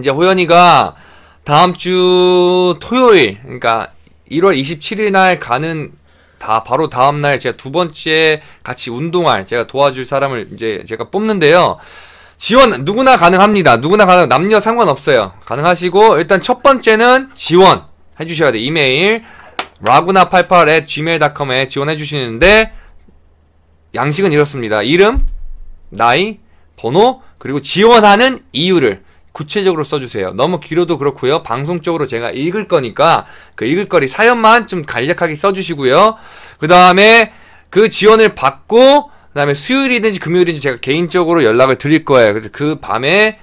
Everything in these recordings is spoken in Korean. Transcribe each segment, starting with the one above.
이제 호연이가 다음 주 토요일, 그러니까 1월 27일 날 가는 다 바로 다음 날 제가 두 번째 같이 운동할 제가 도와줄 사람을 이제 제가 뽑는데요. 지원 누구나 가능합니다. 누구나 가능 남녀 상관없어요. 가능하시고 일단 첫 번째는 지원 해 주셔야 돼. 이메일 라구나88 gmail.com에 지원해 주시는데 양식은 이렇습니다. 이름, 나이, 번호, 그리고 지원하는 이유를 구체적으로 써주세요. 너무 길어도 그렇고요. 방송 쪽으로 제가 읽을 거니까 그 읽을 거리 사연만 좀 간략하게 써주시고요. 그 다음에 그 지원을 받고 그 다음에 수요일이든지 금요일이든지 제가 개인적으로 연락을 드릴 거예요. 그래서 그 밤에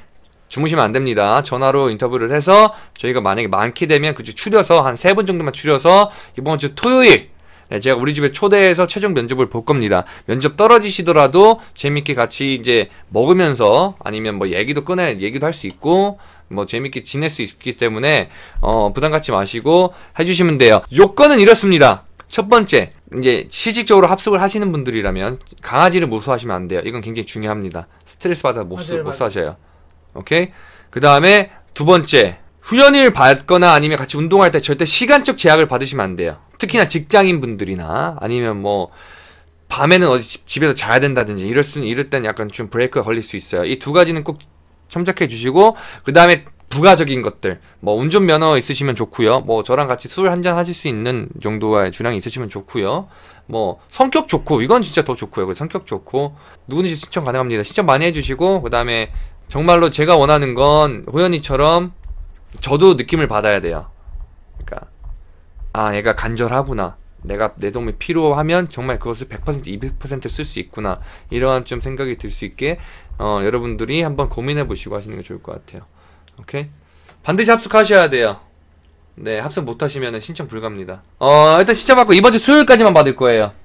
주무시면 안 됩니다. 전화로 인터뷰를 해서 저희가 만약에 많게 되면 그주 추려서 한 세 분 정도만 추려서 이번 주 토요일 네, 제가 우리 집에 초대해서 최종 면접을 볼 겁니다. 면접 떨어지시더라도 재밌게 같이 이제 먹으면서 아니면 뭐 얘기도 꺼내 얘기도 할 수 있고 뭐 재밌게 지낼 수 있기 때문에 어, 부담 갖지 마시고 해주시면 돼요. 요건은 이렇습니다. 첫 번째, 이제 실질적으로 합숙을 하시는 분들이라면 강아지를 모수하시면 안 돼요. 이건 굉장히 중요합니다. 스트레스 받아 모수, 모수하셔요. 오케이? 그 다음에 두 번째, 후련일 받거나 아니면 같이 운동할 때 절대 시간적 제약을 받으시면 안 돼요. 특히나 네. 직장인 분들이나 아니면 뭐 밤에는 어디 집에서 자야 된다든지 이럴 수는 이럴 땐 약간 좀 브레이크가 걸릴 수 있어요. 이 두 가지는 꼭 참작해 주시고 그 다음에 부가적인 것들 뭐 운전 면허 있으시면 좋고요. 뭐 저랑 같이 술 한잔 하실 수 있는 정도의 주량이 있으시면 좋고요. 뭐 성격 좋고 이건 진짜 더 좋고요. 그 성격 좋고 누구든지 신청 가능합니다. 신청 많이 해주시고 그 다음에 정말로 제가 원하는 건 호연이처럼 저도 느낌을 받아야 돼요. 그러니까 아 얘가 간절하구나. 내가 내 도움이 필요하면 정말 그것을 100% 200%쓸 수 있구나 이러한 좀 생각이 들 수 있게 어, 여러분들이 한번 고민해 보시고 하시는 게 좋을 것 같아요. 오케이 반드시 합숙하셔야 돼요. 네 합숙 못 하시면 신청 불가입니다. 어 일단 신청 받고 이번 주 수요일까지만 받을 거예요.